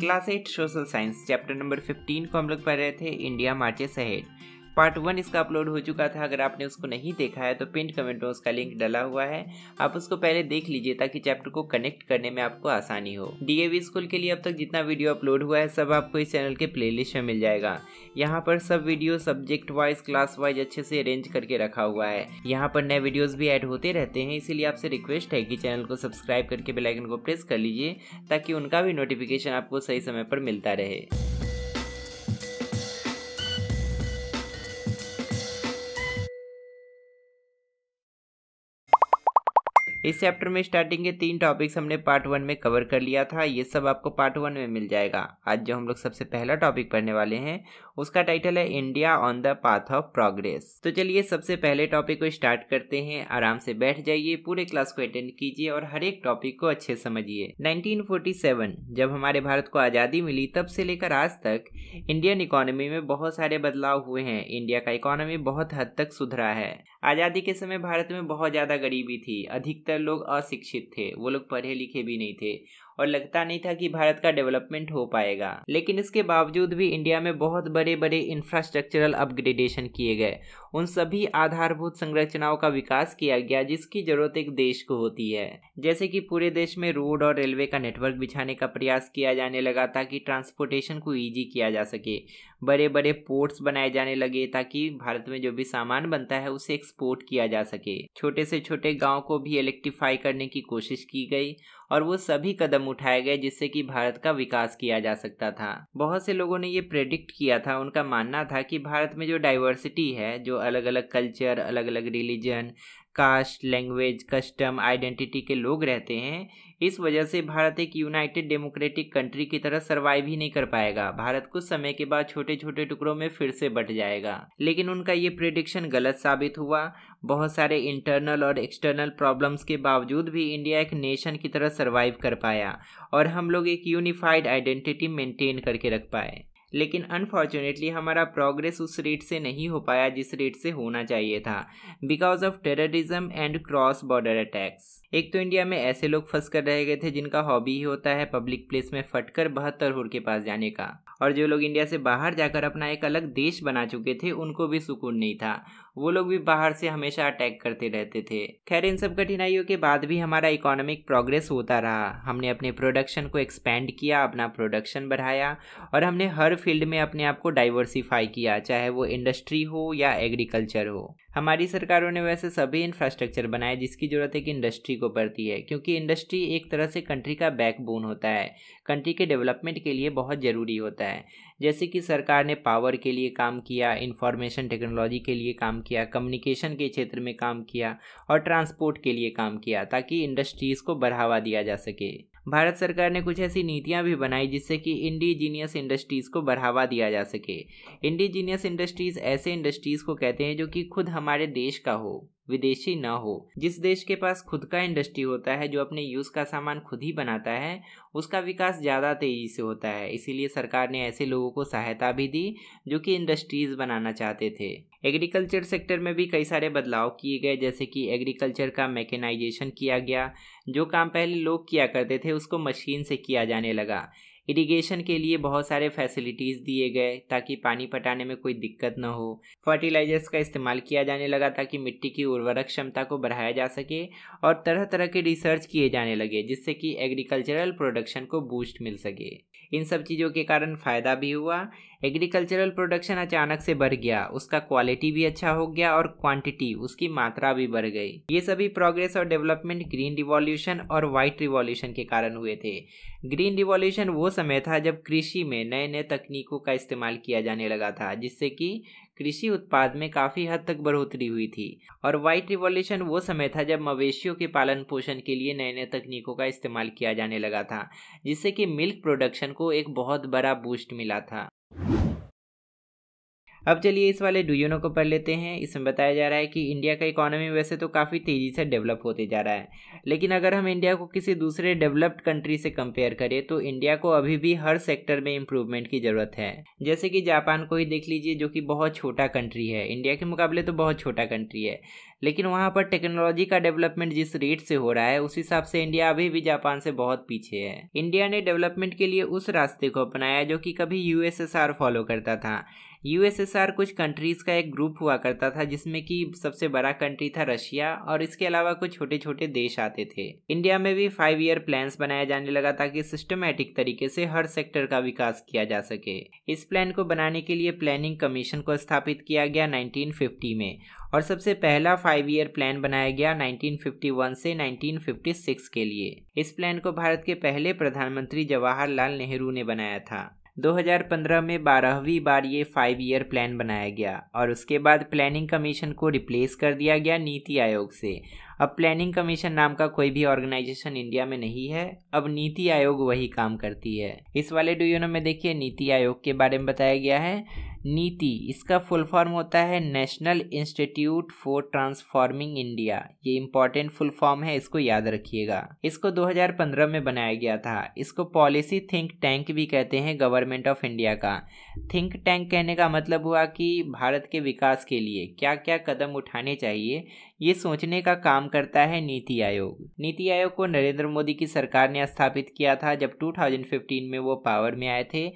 class eight social science chapter number 15 को हम लोग पढ़ रहे थे India marches ahead part one इसका अपलोड हो चुका था अगर आपने उसको नहीं देखा है तो पिंड कमेंट में उसका लिंक डाला हुआ है आप उसको पहले देख लीजिए ताकि चैप्टर को कनेक्ट करने में आपको आसानी हो डीएवी स्कूल के लिए अब तक जितना वीडियो अपलोड हुआ है सब आपको इस चैनल के प्ले में मिल जाएगा यहाँ पर सब video subject wise class wise अच्छे से अरेंज करके रखा हुआ है यहाँ पर नए वीडियो भी एड होते रहते हैं इसीलिए आपसे रिक्वेस्ट है की चैनल को सब्सक्राइब करके बेलाइकन को प्रेस कर लीजिए ताकि उनका भी नोटिफिकेशन आपको सही समय पर मिलता रहे इस चैप्टर में स्टार्टिंग के तीन टॉपिक्स हमने पार्ट वन में कवर कर लिया था ये सब आपको पार्ट वन में मिल जाएगा आज जो हम लोग सबसे पहला टॉपिक पढ़ने वाले हैं उसका टाइटल है India on the path of progress तो चलिए सबसे पहले टॉपिक को स्टार्ट करते हैं आराम से बैठ जाइए पूरे क्लास को अटेंड कीजिए और हर एक टॉपिक को अच्छे समझिए 1947 जब हमारे भारत को आज़ादी मिली तब से लेकर आज तक इंडियन इकोनॉमी में बहुत सारे बदलाव हुए हैं इंडिया का इकोनॉमी बहुत हद तक सुधरा है आज़ादी के समय भारत में बहुत ज़्यादा गरीबी थी अधिकतर लोग अशिक्षित थे वो लोग पढ़े लिखे भी नहीं थे और लगता नहीं था कि भारत का डेवलपमेंट हो पाएगा लेकिन इसके बावजूद भी इंडिया में बहुत बड़े बड़े इंफ्रास्ट्रक्चरल अपग्रेडेशन किए गए उन सभी आधारभूत संरचनाओं का विकास किया गया जिसकी जरूरत एक देश को होती है जैसे कि पूरे देश में रोड और रेलवे का नेटवर्क बिछाने का प्रयास किया जाने लगा ताकि ट्रांसपोर्टेशन को ईजी किया जा सके बड़े बड़े पोर्ट्स बनाए जाने लगे ताकि भारत में जो भी सामान बनता है उसे एक्सपोर्ट किया जा सके छोटे से छोटे गाँव को भी इलेक्ट्रीफाई करने की कोशिश की गई और वो सभी कदम उठाए गए जिससे कि भारत का विकास किया जा सकता था बहुत से लोगों ने ये प्रेडिक्ट किया था उनका मानना था कि भारत में जो डाइवर्सिटी है जो अलग अलग कल्चर अलग अलग religion caste language custom identity के लोग रहते हैं इस वजह से भारत एक यूनाइटेड डेमोक्रेटिक कंट्री की तरह सर्वाइव ही नहीं कर पाएगा भारत कुछ समय के बाद छोटे छोटे टुकड़ों में फिर से बट जाएगा लेकिन उनका ये प्रिडिक्शन गलत साबित हुआ बहुत सारे इंटरनल और एक्सटर्नल प्रॉब्लम्स के बावजूद भी इंडिया एक नेशन की तरह सर्वाइव कर पाया और हम लोग एक यूनिफाइड आइडेंटिटी मेंटेन करके रख पाए लेकिन अनफॉर्चुनेटली हमारा प्रोग्रेस उस रेट से नहीं हो पाया जिस रेट से होना चाहिए था because of terrorism and cross border attacks एक तो इंडिया में ऐसे लोग फंस कर रह गए थे जिनका हॉबी ही होता है पब्लिक प्लेस में फटकर बहत्तर हुर के पास जाने का और जो लोग इंडिया से बाहर जाकर अपना एक अलग देश बना चुके थे उनको भी सुकून नहीं था वो लोग भी बाहर से हमेशा अटैक करते रहते थे खैर इन सब कठिनाइयों के बाद भी हमारा इकोनॉमिक प्रोग्रेस होता रहा हमने अपने प्रोडक्शन को एक्सपेंड किया अपना प्रोडक्शन बढ़ाया और हमने हर फील्ड में अपने आप को डाइवर्सिफाई किया चाहे वो इंडस्ट्री हो या एग्रीकल्चर हो हमारी सरकारों ने वैसे सभी इंफ्रास्ट्रक्चर बनाए जिसकी ज़रूरत एक इंडस्ट्री को पड़ती है क्योंकि इंडस्ट्री एक तरह से कंट्री का बैकबोन होता है कंट्री के डेवलपमेंट के लिए बहुत ज़रूरी होता है जैसे कि सरकार ने पावर के लिए काम किया इंफॉर्मेशन टेक्नोलॉजी के लिए काम किया कम्युनिकेशन के क्षेत्र में काम किया और ट्रांसपोर्ट के लिए काम किया ताकि इंडस्ट्रीज़ को बढ़ावा दिया जा सके भारत सरकार ने कुछ ऐसी नीतियां भी बनाई जिससे कि इंडिजीनियस इंडस्ट्रीज़ को बढ़ावा दिया जा सके इंडिजीनियस इंडस्ट्रीज़ ऐसे इंडस्ट्रीज़ को कहते हैं जो कि खुद हमारे देश का हो विदेशी ना हो जिस देश के पास खुद का इंडस्ट्री होता है जो अपने यूज़ का सामान खुद ही बनाता है उसका विकास ज़्यादा तेज़ी से होता है इसीलिए सरकार ने ऐसे लोगों को सहायता भी दी जो कि इंडस्ट्रीज़ बनाना चाहते थे एग्रीकल्चर सेक्टर में भी कई सारे बदलाव किए गए जैसे कि एग्रीकल्चर का मैकेनाइजेशन किया गया जो काम पहले लोग किया करते थे उसको मशीन से किया जाने लगा इरिगेशन के लिए बहुत सारे फैसिलिटीज़ दिए गए ताकि पानी पटाने में कोई दिक्कत न हो फर्टिलाइजर्स का इस्तेमाल किया जाने लगा ताकि मिट्टी की उर्वरक क्षमता को बढ़ाया जा सके और तरह तरह के रिसर्च किए जाने लगे जिससे कि एग्रीकल्चरल प्रोडक्शन को बूस्ट मिल सके इन सब चीज़ों के कारण फ़ायदा भी हुआ एग्रीकल्चरल प्रोडक्शन अचानक से बढ़ गया उसका क्वालिटी भी अच्छा हो गया और क्वांटिटी उसकी मात्रा भी बढ़ गई ये सभी प्रोग्रेस और डेवलपमेंट ग्रीन रिवॉल्यूशन और वाइट रिवॉल्यूशन के कारण हुए थे ग्रीन रिवॉल्यूशन वो समय था जब कृषि में नए नए तकनीकों का इस्तेमाल किया जाने लगा था जिससे कि कृषि उत्पाद में काफ़ी हद तक बढ़ोतरी हुई थी और वाइट रिवॉल्यूशन वो समय था जब मवेशियों के पालन पोषण के लिए नए नए तकनीकों का इस्तेमाल किया जाने लगा था जिससे कि मिल्क प्रोडक्शन को एक बहुत बड़ा बूस्ट मिला था अब चलिए इस वाले डूयोनो को पढ़ लेते हैं इसमें बताया जा रहा है कि इंडिया का इकोनॉमी वैसे तो काफ़ी तेज़ी से डेवलप होते जा रहा है लेकिन अगर हम इंडिया को किसी दूसरे डेवलप्ड कंट्री से कंपेयर करें तो इंडिया को अभी भी हर सेक्टर में इम्प्रूवमेंट की ज़रूरत है जैसे कि जापान को ही देख लीजिए जो कि बहुत छोटा कंट्री है इंडिया के मुकाबले तो बहुत छोटा कंट्री है लेकिन वहाँ पर टेक्नोलॉजी का डेवलपमेंट जिस रेट से हो रहा है उस हिसाब से इंडिया अभी भी जापान से बहुत पीछे है इंडिया ने डेवलपमेंट के लिए उस रास्ते को अपनाया जो कि कभी यूएसएसआर फॉलो करता था यूएसएसआर कुछ कंट्रीज़ का एक ग्रुप हुआ करता था जिसमें कि सबसे बड़ा कंट्री था रशिया और इसके अलावा कुछ छोटे छोटे देश आते थे इंडिया में भी फाइव ईयर प्लान्स बनाया जाने लगा ताकि सिस्टमेटिक तरीके से हर सेक्टर का विकास किया जा सके इस प्लान को बनाने के लिए प्लानिंग कमीशन को स्थापित किया गया 1950 में और सबसे पहला फाइव ईयर प्लान बनाया गया 1951 से 1956 के लिए इस प्लान को भारत के पहले प्रधानमंत्री जवाहरलाल नेहरू ने बनाया था 2015 में बारहवीं बार ये फाइव ईयर प्लान बनाया गया और उसके बाद प्लानिंग कमीशन को रिप्लेस कर दिया गया नीति आयोग से अब प्लानिंग कमीशन नाम का कोई भी ऑर्गेनाइजेशन इंडिया में नहीं है अब नीति आयोग वही काम करती है इस वाले डू में देखिए नीति आयोग के बारे में बताया गया है नीति इसका फुल फॉर्म होता है national institute for transforming India ये इम्पोर्टेंट फुल फॉर्म है इसको याद रखिएगा इसको 2015 में बनाया गया था इसको पॉलिसी थिंक टैंक भी कहते हैं गवर्नमेंट ऑफ इंडिया का थिंक टैंक कहने का मतलब हुआ कि भारत के विकास के लिए क्या क्या कदम उठाने चाहिए ये सोचने का काम करता है नीति आयोग नीति आयोग को नरेंद्र मोदी की सरकार ने स्थापित किया था जब 2015 में वो पावर में आए थे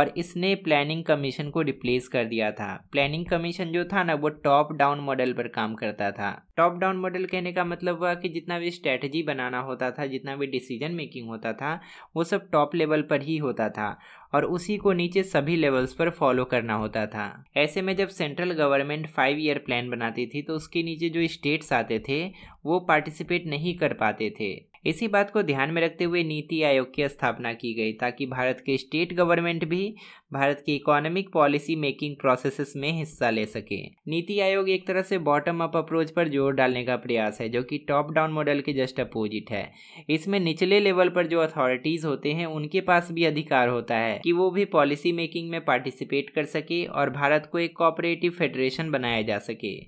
और इसने प्लानिंग कमीशन को रिप्लेस कर दिया था प्लानिंग कमीशन जो था ना वो टॉप डाउन मॉडल पर काम करता था टॉप डाउन मॉडल कहने का मतलब हुआ कि जितना भी स्ट्रेटजी बनाना होता था जितना भी डिसीजन मेकिंग होता था वो सब टॉप लेवल पर ही होता था और उसी को नीचे सभी लेवल्स पर फॉलो करना होता था ऐसे में जब central government five year plan बनाती थी तो उसके नीचे जो स्टेट्स आते थे वो पार्टिसिपेट नहीं कर पाते थे इसी बात को ध्यान में रखते हुए नीति आयोग की स्थापना की गई ताकि भारत के स्टेट गवर्नमेंट भी भारत की इकोनॉमिक पॉलिसी मेकिंग प्रोसेस में हिस्सा ले सके नीति आयोग एक तरह से बॉटम अप अप्रोच पर जोर डालने का प्रयास है जो कि टॉप डाउन मॉडल के जस्ट अपोजिट है इसमें निचले लेवल पर जो अथॉरिटीज होते हैं उनके पास भी अधिकार होता है कि वो भी पॉलिसी मेकिंग में पार्टिसिपेट कर सके और भारत को एक कोऑपरेटिव फेडरेशन बनाया जा सके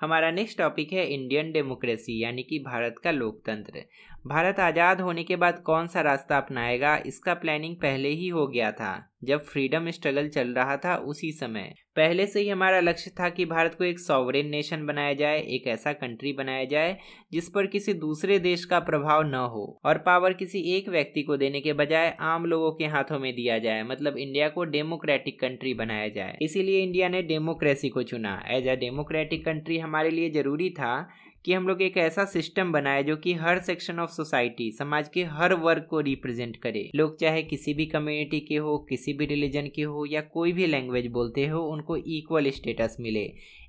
हमारा नेक्स्ट टॉपिक है इंडियन डेमोक्रेसी यानी कि भारत का लोकतंत्र भारत आज़ाद होने के बाद कौन सा रास्ता अपनाएगा इसका प्लानिंग पहले ही हो गया था जब फ्रीडम स्ट्रगल चल रहा था उसी समय पहले से ही हमारा लक्ष्य था कि भारत को एक सॉवरेन नेशन बनाया जाए एक ऐसा कंट्री बनाया जाए जिस पर किसी दूसरे देश का प्रभाव न हो और पावर किसी एक व्यक्ति को देने के बजाय आम लोगों के हाथों में दिया जाए मतलब इंडिया को डेमोक्रेटिक कंट्री बनाया जाए इसीलिए इंडिया ने डेमोक्रेसी को चुना एज अ डेमोक्रेटिक कंट्री हमारे लिए जरूरी था कि हम लोग एक ऐसा सिस्टम बनाए जो कि हर सेक्शन ऑफ सोसाइटी समाज के हर वर्ग को रिप्रेजेंट करे लोग चाहे किसी भी कम्युनिटी के हो किसी भी रिलीजन के हो या कोई भी लैंग्वेज बोलते हो उनको इक्वल स्टेटस मिले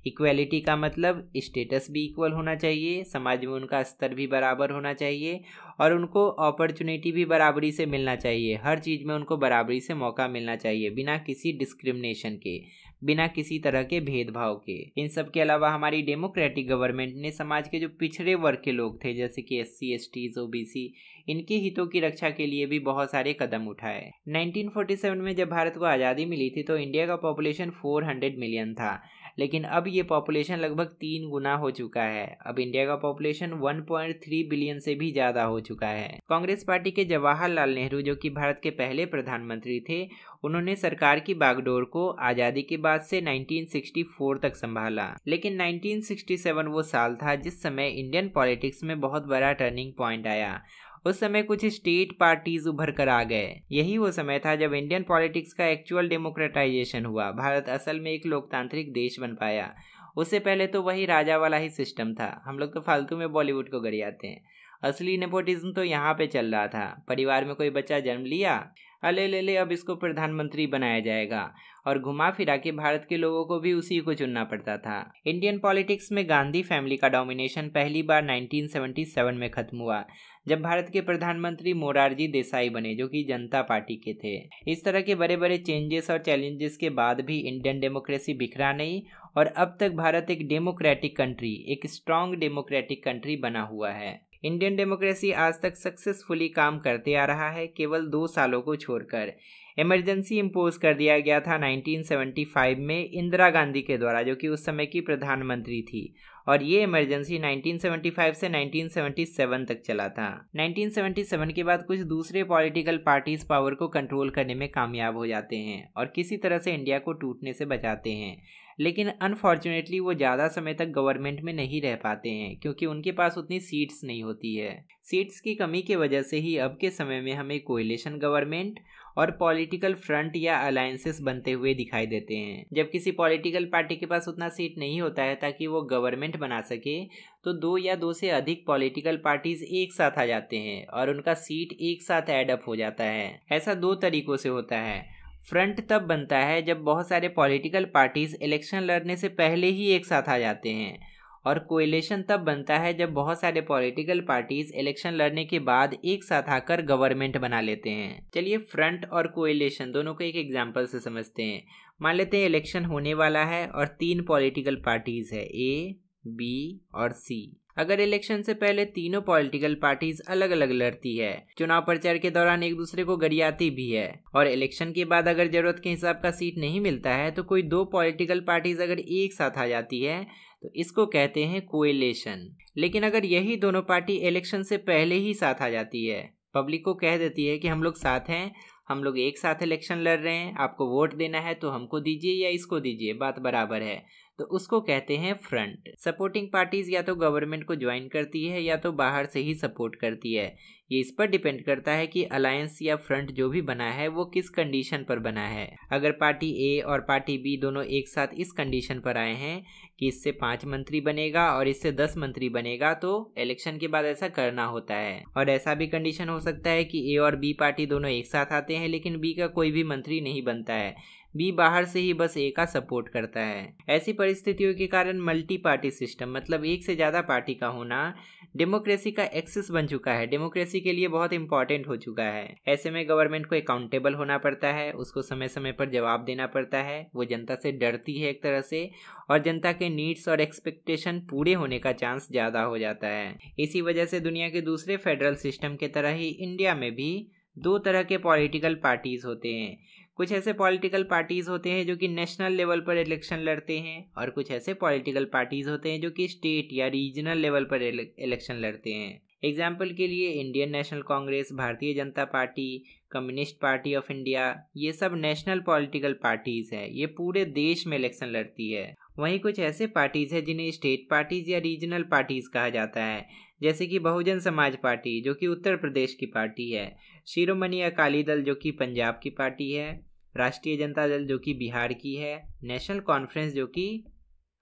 इक्वलिटी का मतलब स्टेटस भी इक्वल होना चाहिए समाज में उनका स्तर भी बराबर होना चाहिए और उनको अपॉर्चुनिटी भी बराबरी से मिलना चाहिए हर चीज़ में उनको बराबरी से मौका मिलना चाहिए बिना किसी डिस्क्रिमिनेशन के बिना किसी तरह के भेदभाव के इन सब के अलावा हमारी डेमोक्रेटिक गवर्नमेंट ने समाज के जो पिछड़े वर्ग के लोग थे जैसे कि S C S T O B C इनके हितों की रक्षा के लिए भी बहुत सारे कदम उठाए 1947 में जब भारत को आज़ादी मिली थी तो इंडिया का पॉपुलेशन 400 मिलियन था लेकिन अब ये पॉपुलेशन लगभग तीन गुना हो चुका है अब इंडिया का पॉपुलेशन 1.3 बिलियन से भी ज़्यादा हो चुका है कांग्रेस पार्टी के जवाहरलाल नेहरू जो कि भारत के पहले प्रधानमंत्री थे उन्होंने सरकार की बागडोर को आज़ादी के बाद से 1964 तक संभाला लेकिन 1967 वो साल था जिस समय इंडियन पॉलिटिक्स में बहुत बड़ा टर्निंग पॉइंट आया उस समय कुछ स्टेट पार्टीज उभर कर आ गए यही वो समय था जब इंडियन पॉलिटिक्स का एक्चुअल डेमोक्रेटाइजेशन हुआ भारत असल में एक लोकतांत्रिक देश बन पाया उससे पहले तो वही राजा वाला ही सिस्टम था हम लोग तो फालतू में बॉलीवुड को गड़ियाते हैं असली नेपोटिज्म तो यहाँ पे चल रहा था परिवार में कोई बच्चा जन्म लिया अले ले ले अब इसको प्रधानमंत्री बनाया जाएगा और घुमा फिरा के भारत के लोगों को भी उसी को चुनना पड़ता था इंडियन पॉलिटिक्स में गांधी फैमिली का डोमिनेशन पहली बार 1977 में खत्म हुआ जब भारत के प्रधानमंत्री मोरारजी देसाई बने जो कि जनता पार्टी के थे इस तरह के बड़े बड़े चेंजेस और चैलेंजेस के बाद भी इंडियन डेमोक्रेसी बिखरा नहीं और अब तक भारत एक डेमोक्रेटिक कंट्री एक स्ट्रॉन्ग डेमोक्रेटिक कंट्री बना हुआ है इंडियन डेमोक्रेसी आज तक सक्सेसफुली काम करते आ रहा है केवल दो सालों को छोड़कर इमरजेंसी इम्पोज कर दिया गया था 1975 में इंदिरा गांधी के द्वारा जो कि उस समय की प्रधानमंत्री थी और ये इमरजेंसी 1975 से 1977 तक चला था 1977 के बाद कुछ दूसरे पॉलिटिकल पार्टीज पावर को कंट्रोल करने में कामयाब हो जाते हैं और किसी तरह से इंडिया को टूटने से बचाते हैं लेकिन अनफॉर्चुनेटली वो ज़्यादा समय तक गवर्नमेंट में नहीं रह पाते हैं क्योंकि उनके पास उतनी सीट्स नहीं होती है सीट्स की कमी की वजह से ही अब के समय में हमें कोयलेशन गवर्नमेंट और पॉलिटिकल फ्रंट या अलायंसेस बनते हुए दिखाई देते हैं जब किसी पॉलिटिकल पार्टी के पास उतना सीट नहीं होता है ताकि वो गवर्नमेंट बना सके तो दो या दो से अधिक पॉलिटिकल पार्टीज एक साथ आ जाते हैं और उनका सीट एक साथ एडअप हो जाता है ऐसा दो तरीकों से होता है फ्रंट तब बनता है जब बहुत सारे पॉलिटिकल पार्टीज इलेक्शन लड़ने से पहले ही एक साथ आ जाते हैं और कोएलेशन तब बनता है जब बहुत सारे पॉलिटिकल पार्टीज इलेक्शन लड़ने के बाद एक साथ आकर गवर्नमेंट बना लेते हैं चलिए फ्रंट और कोयलेशन दोनों को एक एग्जाम्पल से समझते हैं मान लेते हैं इलेक्शन होने वाला है और तीन पॉलिटिकल पार्टीज है ए बी और सी अगर इलेक्शन से पहले तीनों पॉलिटिकल पार्टीज अलग अलग लड़ती है चुनाव प्रचार के दौरान एक दूसरे को गड़ियाती भी है और इलेक्शन के बाद अगर जरूरत के हिसाब का सीट नहीं मिलता है तो कोई दो पॉलिटिकल पार्टीज अगर एक साथ आ जाती है तो इसको कहते हैं कोएलेशन लेकिन अगर यही दोनों पार्टी इलेक्शन से पहले ही साथ आ जाती है पब्लिक को कह देती है कि हम लोग साथ हैं हम लोग एक साथ इलेक्शन लड़ रहे हैं आपको वोट देना है तो हमको दीजिए या इसको दीजिए बात बराबर है तो उसको कहते हैं फ्रंट सपोर्टिंग पार्टीज या तो गवर्नमेंट को ज्वाइन करती है या तो बाहर से ही सपोर्ट करती है ये इस पर डिपेंड करता है कि अलायंस या फ्रंट जो भी बना है वो किस कंडीशन पर बना है अगर पार्टी ए और पार्टी बी दोनों एक साथ इस कंडीशन पर आए हैं कि इससे पांच मंत्री बनेगा और इससे दस मंत्री बनेगा तो इलेक्शन के बाद ऐसा करना होता है और ऐसा भी कंडीशन हो सकता है कि ए और बी पार्टी दोनों एक साथ आते हैं लेकिन बी का कोई भी मंत्री नहीं बनता है बी बाहर से ही बस ए का सपोर्ट करता है ऐसी परिस्थितियों के कारण मल्टी पार्टी सिस्टम मतलब एक से ज़्यादा पार्टी का होना डेमोक्रेसी का एक्सेस बन चुका है डेमोक्रेसी के लिए बहुत इंपॉर्टेंट हो चुका है ऐसे में गवर्नमेंट को अकाउंटेबल होना पड़ता है उसको समय समय पर जवाब देना पड़ता है वो जनता से डरती है एक तरह से और जनता के नीड्स और एक्सपेक्टेशन पूरे होने का चांस ज़्यादा हो जाता है इसी वजह से दुनिया के दूसरे फेडरल सिस्टम के तरह ही इंडिया में भी दो तरह के पॉलिटिकल पार्टीज होते हैं कुछ ऐसे पॉलिटिकल पार्टीज़ होते हैं जो कि नेशनल लेवल पर इलेक्शन लड़ते हैं और कुछ ऐसे पॉलिटिकल पार्टीज़ होते हैं जो कि स्टेट या रीजनल लेवल पर इलेक्शन लड़ते हैं एग्जाम्पल के लिए Indian national congress Bharatiya Janata party communist party of India ये सब नेशनल पॉलिटिकल पार्टीज़ है ये पूरे देश में इलेक्शन लड़ती है वहीं कुछ ऐसे पार्टीज़ हैं जिन्हें स्टेट पार्टीज़ या रीजनल पार्टीज़ कहा जाता है जैसे कि बहुजन समाज पार्टी जो कि उत्तर प्रदेश की पार्टी है शिरोमणि अकाली दल जो कि पंजाब की पार्टी है राष्ट्रीय जनता दल जो कि बिहार की है नेशनल कॉन्फ्रेंस जो कि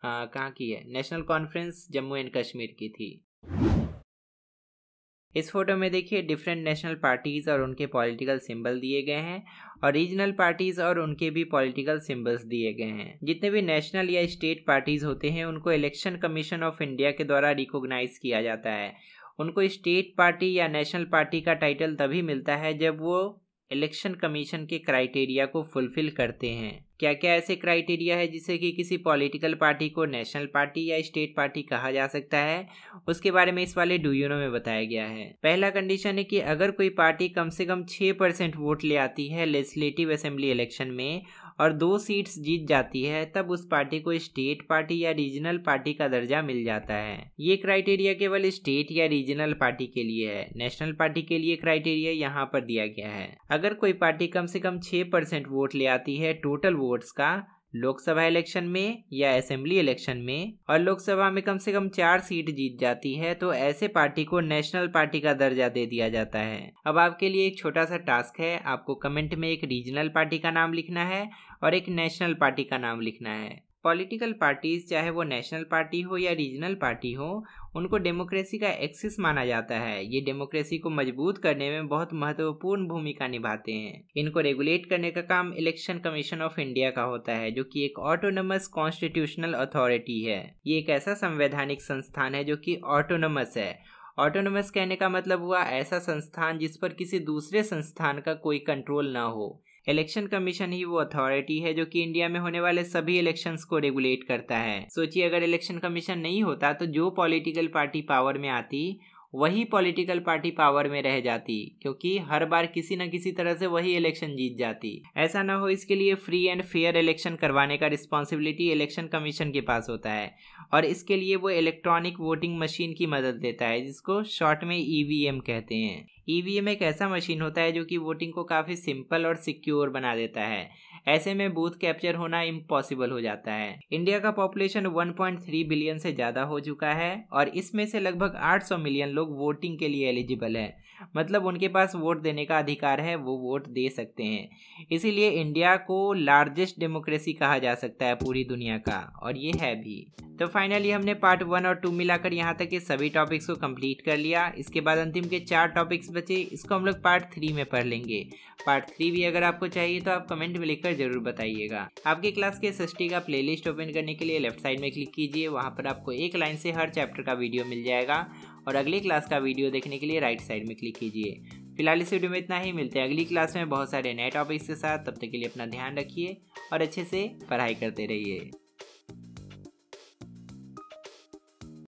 हाँ, कहाँ की है national conference Jammu and Kashmir की थी इस फोटो में देखिए डिफरेंट नेशनल पार्टीज और उनके पॉलिटिकल सिंबल दिए गए हैं और रीजनल पार्टीज और उनके भी पॉलिटिकल सिंबल्स दिए गए हैं जितने भी नेशनल या स्टेट पार्टीज होते हैं उनको इलेक्शन कमीशन ऑफ इंडिया के द्वारा रिकॉग्नाइज किया जाता है उनको स्टेट पार्टी या नेशनल पार्टी का टाइटल तभी मिलता है जब वो इलेक्शन कमीशन के क्राइटेरिया को फुलफिल करते हैं क्या क्या ऐसे क्राइटेरिया है जिसे कि किसी पॉलिटिकल पार्टी को नेशनल पार्टी या स्टेट पार्टी कहा जा सकता है उसके बारे में इस वाले यूनो में बताया गया है पहला कंडीशन है कि अगर कोई पार्टी कम से कम छः परसेंट वोट ले आती है लेजिस्लेटिव असेंबली इलेक्शन में और दो सीट्स जीत जाती है तब उस पार्टी को स्टेट पार्टी या रीजनल पार्टी का दर्जा मिल जाता है ये क्राइटेरिया केवल स्टेट या रीजनल पार्टी के लिए है नेशनल पार्टी के लिए क्राइटेरिया यहाँ पर दिया गया है अगर कोई पार्टी कम से कम छह परसेंट वोट ले आती है टोटल वोट्स का लोकसभा इलेक्शन में या असेंबली इलेक्शन में और लोकसभा में कम से कम चार सीट जीत जाती है तो ऐसे पार्टी को नेशनल पार्टी का दर्जा दे दिया जाता है अब आपके लिए एक छोटा सा टास्क है आपको कमेंट में एक रीजनल पार्टी का नाम लिखना है और एक नेशनल पार्टी का नाम लिखना है पॉलिटिकल पार्टीज़ चाहे वो नेशनल पार्टी हो या रीजनल पार्टी हो उनको डेमोक्रेसी का एक्सिस माना जाता है ये डेमोक्रेसी को मजबूत करने में बहुत महत्वपूर्ण भूमिका निभाते हैं इनको रेगुलेट करने का काम इलेक्शन कमीशन ऑफ इंडिया का होता है जो कि एक ऑटोनमस कॉन्स्टिट्यूशनल अथॉरिटी है ये एक ऐसा संवैधानिक संस्थान है जो कि ऑटोनमस है ऑटोनमस कहने का मतलब हुआ ऐसा संस्थान जिस पर किसी दूसरे संस्थान का कोई कंट्रोल ना हो इलेक्शन कमीशन ही वो अथॉरिटी है जो कि इंडिया में होने वाले सभी इलेक्शन को रेगुलेट करता है सोचिए अगर इलेक्शन कमीशन नहीं होता तो जो पॉलिटिकल पार्टी पावर में आती वही पॉलिटिकल पार्टी पावर में रह जाती क्योंकि हर बार किसी न किसी तरह से वही इलेक्शन जीत जाती ऐसा ना हो इसके लिए फ्री एंड फेयर इलेक्शन करवाने का रिस्पॉन्सिबिलिटी इलेक्शन कमीशन के पास होता है और इसके लिए वो इलेक्ट्रॉनिक वोटिंग मशीन की मदद देता है जिसको शॉर्ट में ई e कहते हैं ई e एक ऐसा मशीन होता है जो कि वोटिंग को काफ़ी सिंपल और सिक्योर बना देता है ऐसे में बूथ कैप्चर होना इम्पॉसिबल हो जाता है इंडिया का पॉपुलेशन 1.3 बिलियन से ज़्यादा हो चुका है और इसमें से लगभग 800 मिलियन लोग वोटिंग के लिए एलिजिबल है मतलब उनके पास वोट देने का अधिकार है वो वोट दे सकते हैं इसीलिए इंडिया को लार्जेस्ट डेमोक्रेसी कहा जा सकता है पूरी दुनिया का और ये है भी तो फाइनली हमने पार्ट वन और टू मिलाकर यहाँ तक के सभी टॉपिक्स को कंप्लीट कर लिया इसके बाद अंतिम के चार टॉपिक्स बचे इसको हम लोग पार्ट थ्री में पढ़ लेंगे पार्ट थ्री भी अगर आपको चाहिए तो आप कमेंट में लिखकर कर जरूर बताइएगा आपके क्लास के एस का प्लेलिस्ट ओपन करने के लिए लेफ्ट साइड में क्लिक कीजिए वहाँ पर आपको एक लाइन से हर चैप्टर का वीडियो मिल जाएगा और अगले क्लास का वीडियो देखने के लिए राइट साइड में क्लिक कीजिए फिलहाल इस वीडियो में इतना ही मिलते हैं अगली क्लास में बहुत सारे नए टॉपिक्स के साथ तब तक के लिए अपना ध्यान रखिए और अच्छे से पढ़ाई करते रहिए